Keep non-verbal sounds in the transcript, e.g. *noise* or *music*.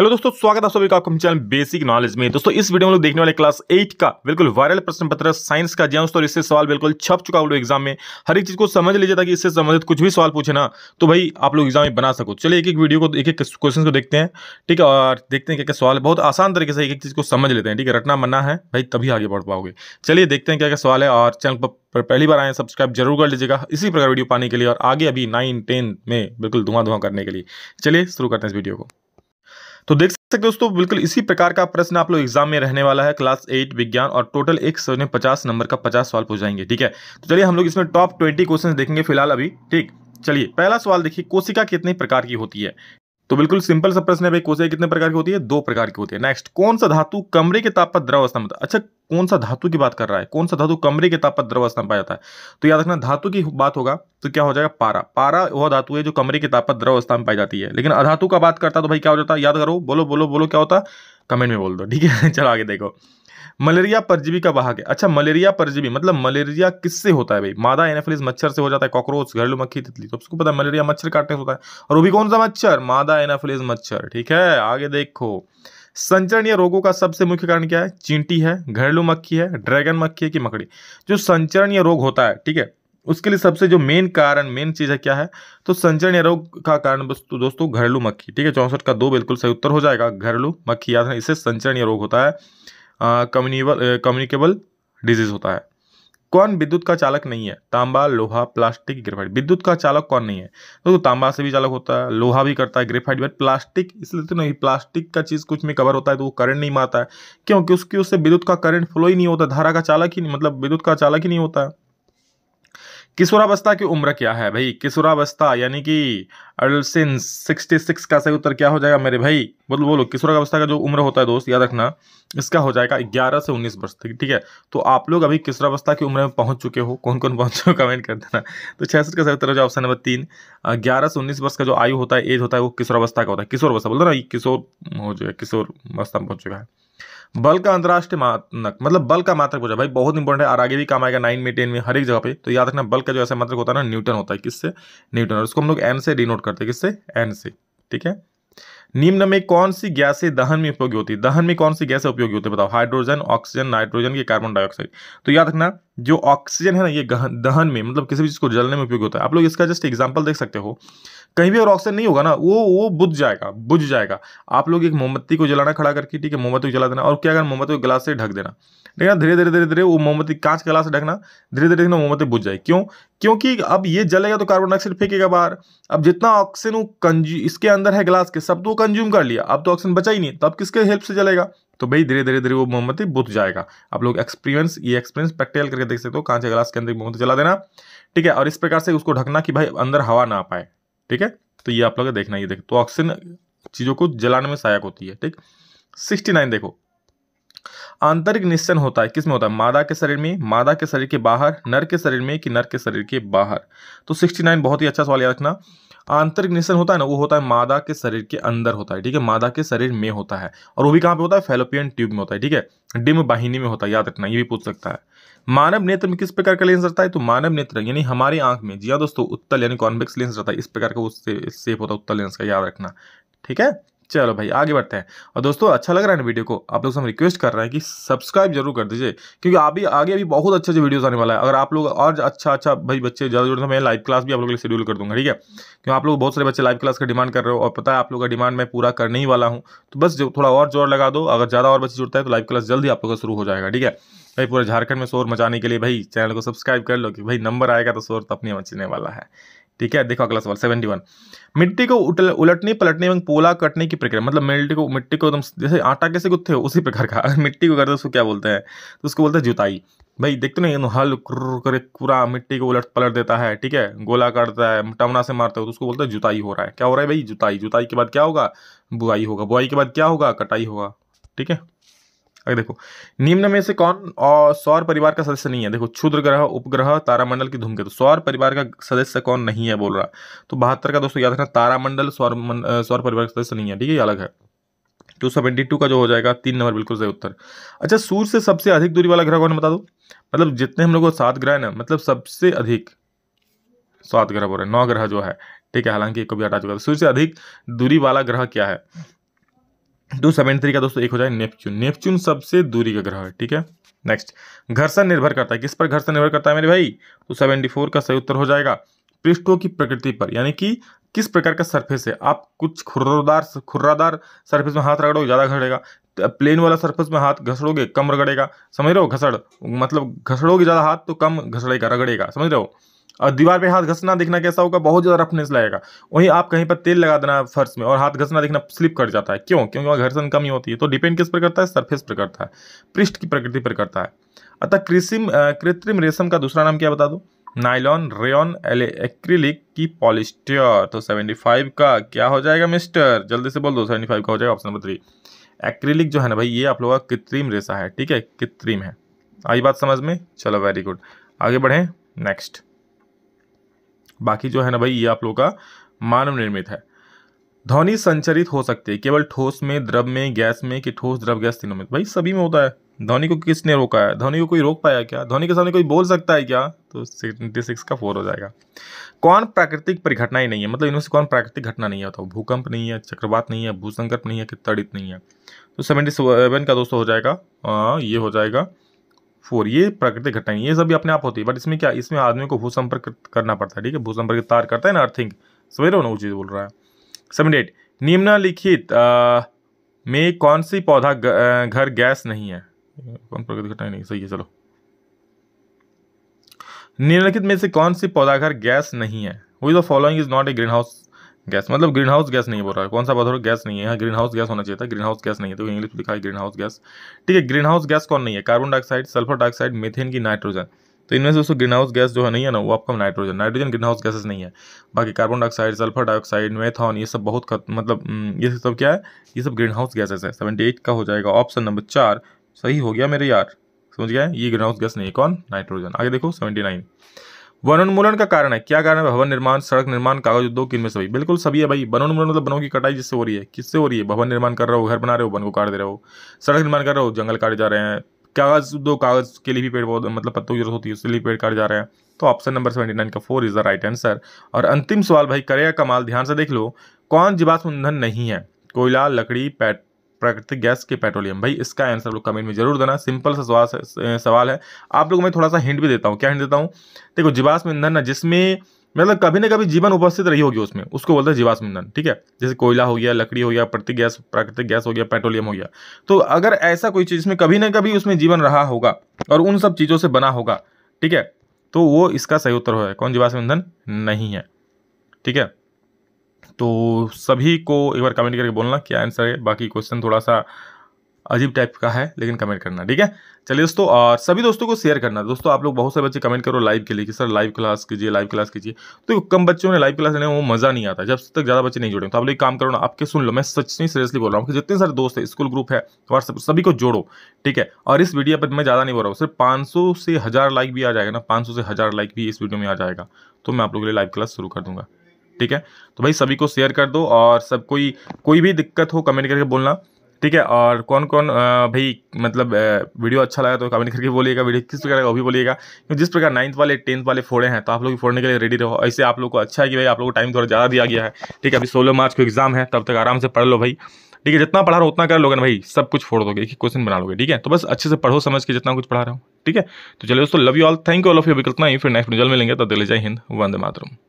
hello दोस्तों स्वागत है आप सभी का आपके चैनल बेसिक नॉलेज में दोस्तों इस वीडियो में लोग देखने वाले क्लास एट का बिल्कुल वायरल प्रश्न पत्र साइंस का जी दोस्तों इससे सवाल बिल्कुल छप चुका है एग्जाम में हर एक चीज को समझ लीजिए ताकि इससे संबंधित कुछ भी सवाल पूछे ना तो भाई आप लोग एग्जाम में बना सको चलिए एक एक वीडियो को एक एक क्वेश्चन को देखते हैं ठीक है और देखते हैं क्या क्या सवाल बहुत आसान तरीके से एक एक चीज को समझ लेते हैं ठीक है रटना मना है भाई तभी आगे बढ़ पाओगे चलिए देखते हैं क्या क्या सवाल है और चैनल पर पर पहली बार आए सब्सक्राइब जरूर कर लीजिएगा इसी प्रकार वीडियो पाने के लिए और आगे अभी नाइन टेन में बिल्कुल धुआं धुआं करने के लिए चलिए शुरू करते हैं इस वीडियो को तो देख सकते दोस्तों बिल्कुल इसी प्रकार का प्रश्न आप लोग एग्जाम में रहने वाला है क्लास एट विज्ञान और टोटल एक सौ पचास नंबर का पचास सवाल हो जाएंगे ठीक है तो चलिए हम लोग इसमें टॉप ट्वेंटी क्वेश्चन देखेंगे फिलहाल अभी ठीक चलिए पहला सवाल देखिए कोशिका कितने प्रकार की होती है तो बिल्कुल सिंपल सा प्रश्न है भाई कोशियां कितने प्रकार की होती है दो प्रकार की होती है नेक्स्ट कौन सा धातु कमरे के ताप पर द्रव अवस्था में अच्छा कौन सा धातु की बात कर रहा है कौन सा धातु कमरे के ताप पर द्रव अवस्था में पाया जाता है तो याद रखना धातु की बात होगा तो क्या हो जाएगा पारा पारा वह धातु है जो कमरे के ताप पर द्रव अवस्था में पाई जाती है लेकिन अधातु का बात करता तो भाई क्या हो जाता है याद करो बोलो बोलो बोलो क्या होता कमेंट में बोल दो ठीक है *laughs* चलो आगे देखो मलेरिया परजीवी का वाहक है अच्छा मलेरिया परजीवी मतलब मलेरिया किससे होता है भाई मादा एनाफिलिस मच्छर से हो जाता है कॉकरोच घरेलू मक्खी तितली तो उसको पता है मलेरिया मच्छर काटने से होता है और वो भी कौन सा मच्छर मादा एनाफिलिस मच्छर ठीक है आगे देखो संचरणीय रोगों का सबसे मुख्य कारण क्या है चींटी है घरेलू मक्खी है ड्रैगन मक्खी है कि मकड़ी जो संचरणीय रोग होता है ठीक है उसके लिए सबसे जो मेन कारण मेन चीज़ है क्या है तो संचरणीय रोग का कारण वस्तु दोस्तों घरेलू मक्खी ठीक है चौंसठ का दो बिल्कुल सही उत्तर हो जाएगा घरेलू मक्खी याद है इसे संचरणीय रोग होता है कम्युनिबल कम्युनिकेबल डिजीज़ होता है कौन विद्युत का चालक नहीं है तांबा लोहा प्लास्टिक ग्रेफाइट विद्युत का चालक कौन नहीं है तो, तो तांबा से भी चालक होता है लोहा भी करता है ग्रेफाइट बट प्लास्टिक इसलिए तो नहीं प्लास्टिक का चीज़ कुछ में कवर होता है तो वो करंट नहीं मारता है क्योंकि उसकी उससे विद्युत का करंट फ्लो ही नहीं होता धारा का चालक ही नहीं मतलब विद्युत का चालक ही नहीं होता है किशोरावस्था की उम्र क्या है भाई किशोरावस्था यानी कि अडल्सेंस सिक्सटी सिक्स का सही उत्तर क्या हो जाएगा मेरे भाई बोलो बोलो किशोरावस्था का जो उम्र होता है दोस्त याद रखना इसका हो जाएगा ग्यारह से उन्नीस वर्ष तक ठीक है तो आप लोग अभी किशोरावस्था की उम्र में पहुंच चुके हो कौन कौन पहुंच चुके हो कमेंट कर देना तो छियासठ का सही उत्तर हो जाए ऑप्शन नंबर तीन ग्यारह से उन्नीस वर्ष का जो आयु होता है एज होता है वो किशोरावस्था का होता है किशोरावस्था बोलो बोल रहा ना किशोर हो जाएगा किशोर अवस्था में पहुंच चुका है बल का अंतर्राष्ट्रीय मात्रक मतलब बल का मात्रक पूछा भाई बहुत इंपॉर्टेंट है और आगे भी काम आएगा नाइन में टेन में हर एक जगह पे तो याद रखना बल का जो ऐसा मात्रक होता है ना न्यूटन होता है किससे न्यूटन और उसको हम लोग एन से डिनोट करते हैं किससे एन से ठीक है निम्न में कौन सी गैसें दहन में उपयोगी होती है दहन में कौन सी गैसें उपयोगी होती है बताओ हाइड्रोजन ऑक्सीजन नाइट्रोजन की कार्बन डाइऑक्साइड तो याद रखना जो ऑक्सीजन है ना ये गहन दहन में मतलब किसी भी चीज़ को जलने में उपयोग होता है आप लोग इसका जस्ट एग्जाम्पल देख सकते हो कहीं भी और ऑक्सीजन नहीं होगा ना वो वो बुझ जाएगा बुझ जाएगा आप लोग एक मोमबत्ती को जलाना खड़ा करके ठीक है मोमबत्ती को जला देना और क्या करना मोमबत्ती को गिलास से ढक देना ठीक है धीरे धीरे धीरे धीरे वो मोमबत्ती कांच गिलास से ढकना धीरे धीरे धीरे मोमबत्ती बुझ जाए क्यों क्योंकि अब ये जलेगा तो कार्बन डाइऑक्साइड फेंकेगा बाहर अब जितना ऑक्सीजन वो कंज्यू इसके अंदर है गिलास के सब तो कंज्यूम कर लिया अब तो ऑक्सीजन बचा ही नहीं तब तो किसके हेल्प से जलेगा तो भाई धीरे धीरे धीरे वो मोमबत्ती बुझ जाएगा आप लोग एक्सपीरियंस ये एक्सपीरियंस प्रैक्टिकल करके देख सकते हो कांच के ग्लास के अंदर मोमबत्ती जला देना ठीक है और इस प्रकार से उसको ढकना कि भाई अंदर हवा ना पाए ठीक है तो ये आप लोग देखना ये देख तो ऑक्सीजन चीज़ों को जलाने में सहायक होती है ठीक सिक्सटी नाइन देखो आंतरिक निश्चय होता है किसमें होता है मादा के शरीर में मादा के शरीर के बाहर नर के शरीर में कि नर के शरीर के बाहर तो 69 बहुत ही अच्छा सवाल याद रखना आंतरिक निषेचन होता है ना वो होता है मादा के शरीर के अंदर होता है ठीक है मादा के शरीर में होता है और वो भी कहाँ पे होता है फेलोपियन ट्यूब में होता है ठीक है डिम बाहिनी में होता है याद रखना ये भी पूछ सकता है मानव नेत्र में किस प्रकार का लेंस रहता है तो मानव नेत्र यानी हमारी आंख में जी हाँ दोस्तों उत्तल यानी कॉन्वेक्स लेंस रहता है इस प्रकार का उससे सेप होता है उत्तल लेंस का याद रखना ठीक है चलो भाई आगे बढ़ते हैं और दोस्तों अच्छा लग रहा है ना वीडियो को आप लोग से हम रिक्वेस्ट कर रहे हैं कि सब्सक्राइब जरूर कर दीजिए क्योंकि अभी आगे भी बहुत अच्छे अच्छे वीडियोज आने वाला है अगर आप लोग और अच्छा अच्छा भाई बच्चे ज़्यादा जुड़े तो मैं लाइव क्लास भी आप लोग के लिए शेड्यूल कर दूँगा ठीक है क्योंकि आप लोग बहुत सारे बच्चे लाइव क्लास का डिमांड कर रहे हो और पता है आप लोग का डिमांड मैं पूरा करने ही वाला हूँ तो बस थोड़ा और जोर लगा दो अगर ज़्यादा और बच्चे जुड़ता है तो लाइव क्लास जल्दी आप लोग का शुरू हो जाएगा ठीक है भाई पूरे झारखंड में शोर मचाने के लिए भाई चैनल को सब्सक्राइब कर लो कि भाई नंबर आएगा तो शोर तो अपने मचने वाला है ठीक है देखो अगला सवाल सेवेंटी वन मिट्टी को उलटने पलटने एवं पोला कटने की प्रक्रिया मतलब मिट्टी को मिट्टी को एकदम जैसे आटा कैसे गुत्थे हो उसी प्रकार का *laughs* मिट्टी को करते उसको क्या बोलते हैं तो उसको बोलते हैं जुताई भाई देखते ना हल करे पूरा मिट्टी को उलट पलट देता है ठीक है गोला करता है टमना से मारता है तो उसको बोलते हैं जुताई हो रहा है क्या हो रहा है भाई जुताई जुताई के बाद क्या होगा बुआई होगा बुआई के बाद क्या होगा कटाई होगा ठीक है अगर देखो निम्न में से कौन और सौर परिवार का सदस्य नहीं है देखो क्षुद्र ग्रह उपग्रह तारामंडल की धूमकेतु सौर परिवार का सदस्य कौन नहीं है बोल रहा तो बहत्तर का दोस्तों याद रखना तारामंडल सौर सौर परिवार का सदस्य नहीं है ठीक है अलग है टू सेवेंटी टू का जो हो जाएगा तीन नंबर बिल्कुल सही उत्तर अच्छा सूर्य से सबसे अधिक दूरी वाला ग्रह कौन बता दो मतलब जितने हम लोग सात ग्रह ना मतलब सबसे अधिक सात ग्रह बोल रहे नौ ग्रह जो है ठीक है हालांकि कभी हटा चुका सूर्य से अधिक दूरी वाला ग्रह क्या है टू सेवेंटी थ्री का दोस्तों एक हो जाए नेपच्यून नेपच्यून सबसे दूरी का ग्रह है ठीक है नेक्स्ट घर्षण निर्भर करता है किस पर घर्षण निर्भर करता है मेरे भाई तो सेवेंटी फोर का सही उत्तर हो जाएगा पृष्ठों की प्रकृति पर यानी कि किस प्रकार का सरफेस है आप कुछ खुर्रदार खुर्रादार सरफेस में हाथ रगड़ोगे ज़्यादा घड़ेगा प्लेन तो वाला सरफेस में हाथ घसड़ोगे कम रगड़ेगा समझ रहे हो घसड़ मतलब घसड़ोगे ज़्यादा हाथ तो कम घसड़ेगा रगड़ेगा समझ रहे हो और दीवार पे हाथ घसना देखना कैसा होगा बहुत ज़्यादा रफनेस लगेगा वहीं आप कहीं पर तेल लगा देना फर्श में और हाथ घसना देखना स्लिप कर जाता है क्यों क्योंकि वहाँ घर्षण कम ही होती है तो डिपेंड किस पर करता है सरफेस पर करता है पृष्ठ की प्रकृति पर करता है अतः कृषिम कृत्रिम रेशम का दूसरा नाम क्या बता दो नाइलॉन रेन एले एक्रिलिक की पॉलिस्टर तो सेवेंटी का क्या हो जाएगा मिस्टर जल्दी से बोल दो सेवेंटी का हो जाएगा ऑप्शन नंबर थ्री एक्रिलिक जो है ना भाई ये आप लोगों का कृत्रिम रेसा है ठीक है कृत्रिम है आई बात समझ में चलो वेरी गुड आगे बढ़ें नेक्स्ट बाकी जो है ना भाई ये आप लोगों का मानव निर्मित है ध्वनि संचरित हो सकती है केवल ठोस में द्रव में गैस में कि ठोस द्रव गैस तीनों में भाई सभी में होता है ध्वनि को किसने रोका है धोनी को कोई रोक पाया क्या धोनी के सामने कोई बोल सकता है क्या तो सेवेंटी सिक्स का फोर हो जाएगा कौन प्राकृतिक परिघटना ही नहीं है मतलब इनमें से कौन प्राकृतिक घटना नहीं होता तो भूकंप नहीं है चक्रवात नहीं है भूसंकट नहीं है कि तड़ित नहीं है तो सेवेंटी सेवन का दोस्तों हो जाएगा आ, हाँ, ये हो जाएगा फोर ये प्राकृतिक घटनाएं ये सभी अपने आप होती है बट इसमें क्या इसमें आदमी को भूसंपर्क करना पड़ता है ठीक है भूसंपर्क तार करता है ना अर्थिंग समझ रहे हो ना वो चीज़ बोल रहा है सेवन एट निम्नलिखित में कौन सी पौधा घर गैस नहीं है कौन प्राकृतिक घटना नहीं सही है चलो निम्नलिखित में से कौन सी पौधा घर गैस नहीं है वो is the following is not a green house gas मतलब ग्रीन हाउस गैस नहीं बोल रहा है कौन सा बात हो रहा है गैस नहीं है ग्रीन हाउस गैस होना चाहिए था ग्रीन हाउस गैस नहीं है तो इंग्लिश में लिखा है ग्रीन हाउस गैस ठीक है ग्रीन हाउस गैस कौन नहीं है carbon dioxide sulphur dioxide methane की नाइट्रोजन तो इनमें से उसको ग्रीन हाउस गैस जो है नहीं है ना वो आपका nitrogen nitrogen green house gases नहीं है बाकी carbon dioxide sulphur dioxide methane ये सब बहुत खत, मतलब हम्म, ये सब क्या है ये सब ग्रीन हाउस गैसेस है सेवेंटी एट का हो जाएगा ऑप्शन नंबर चार सही हो गया मेरे यार समझ गया ये ग्रीन हाउस गैस नहीं है कौन नाइट्रोजन आगे देखो सेवेंटी नाइन वनोन्मूलन का कारण है क्या कारण है भवन निर्माण सड़क निर्माण कागज उद्योग किनमें सभी बिल्कुल सभी है भाई वनोन्मूलन मतलब वनों की कटाई जिससे हो रही है किससे हो रही है भवन निर्माण कर रहे हो घर बना रहे हो वन को काट दे रहे हो सड़क निर्माण कर रहे हो जंगल काट जा रहे हैं कागज उद्योग कागज के लिए भी पेड़ पौधे मतलब पत्तों की जरूरत होती है उसके लिए पेड़ काट जा रहे हैं तो ऑप्शन नंबर सेवेंटी नाइन का four is the right answer और अंतिम सवाल भाई करेगा कमाल ध्यान से देख लो कौन जीवाश्म ईंधन नहीं है कोयला लकड़ी पैट प्राकृतिक गैस के पेट्रोलियम भाई इसका आंसर लोग कमेंट में जरूर देना सिंपल सा सवाल सवाल है आप लोग मैं थोड़ा सा हिंट भी देता हूँ क्या हिंट देता हूँ देखो जीवाश्म ईंधन ना जिसमें मतलब कभी ना कभी जीवन उपस्थित रही होगी उसमें उसको बोलते हैं जीवाश्म ईंधन ठीक है जैसे कोयला हो गया लकड़ी हो गया प्रति गैस प्राकृतिक गैस हो गया पेट्रोलियम हो गया तो अगर ऐसा कोई चीज़ में कभी ना कभी उसमें जीवन रहा होगा और उन सब चीज़ों से बना होगा ठीक है तो वो इसका सही उत्तर होगा कौन जीवाश्म ईंधन नहीं है ठीक है तो सभी को एक बार कमेंट करके बोलना क्या आंसर है बाकी क्वेश्चन थोड़ा सा अजीब टाइप का है लेकिन कमेंट करना ठीक है चलिए दोस्तों और सभी दोस्तों को शेयर करना दोस्तों आप लोग बहुत सारे बच्चे कमेंट करो लाइव के लिए कि सर लाइव क्लास कीजिए लाइव क्लास कीजिए तो कम बच्चों ने लाइव क्लास लेने वो मज़ा नहीं आता जब तक ज़्यादा बच्चे नहीं जुड़े तो आप लोग काम करो ना आपके सुन लो मैं सच नहीं सीरियसली बोल रहा हूँ कि जितने सारे दोस्त है स्कूल ग्रुप है व्हाट्सएप सभी को जोड़ो ठीक है और इस वीडियो पर मैं ज़्यादा नहीं बोल रहा हूँ सिर्फ पाँच से हज़ार लाइक भी आ जाएगा ना पाँच से हज़ार लाइक भी इस वीडियो में आ जाएगा तो मैं आप लोग के लिए लाइव क्लास शुरू कर दूँगा ठीक है तो भाई सभी को शेयर कर दो और सब कोई कोई भी दिक्कत हो कमेंट करके बोलना ठीक है और कौन कौन भाई मतलब वीडियो अच्छा लगा तो कमेंट करके बोलिएगा वीडियो किस प्रकार का वो भी बोलिएगा जिस प्रकार नाइन्थ वाले टेंथ वाले फोड़े हैं तो आप लोग फोड़ने के लिए रेडी रहो ऐसे आप लोग को अच्छा है कि भाई आप लोग को टाइम थोड़ा ज़्यादा दिया गया है ठीक है अभी सोलह मार्च को एग्जाम है तब तक आराम से पढ़ लो भाई ठीक है जितना पढ़ा रहा उतना कर लोगे ना भाई सब कुछ फोड़ दोगे एक क्वेश्चन बना लोगे ठीक है तो बस अच्छे से पढ़ो समझ के जितना कुछ पढ़ा रहा हूँ ठीक है तो चलिए दोस्तों love you all thank you all of you विकल्पना ही फिर नेक्स्ट रिजल्ट मिलेंगे तो दिल्ली जय हिंद वंदे मातरम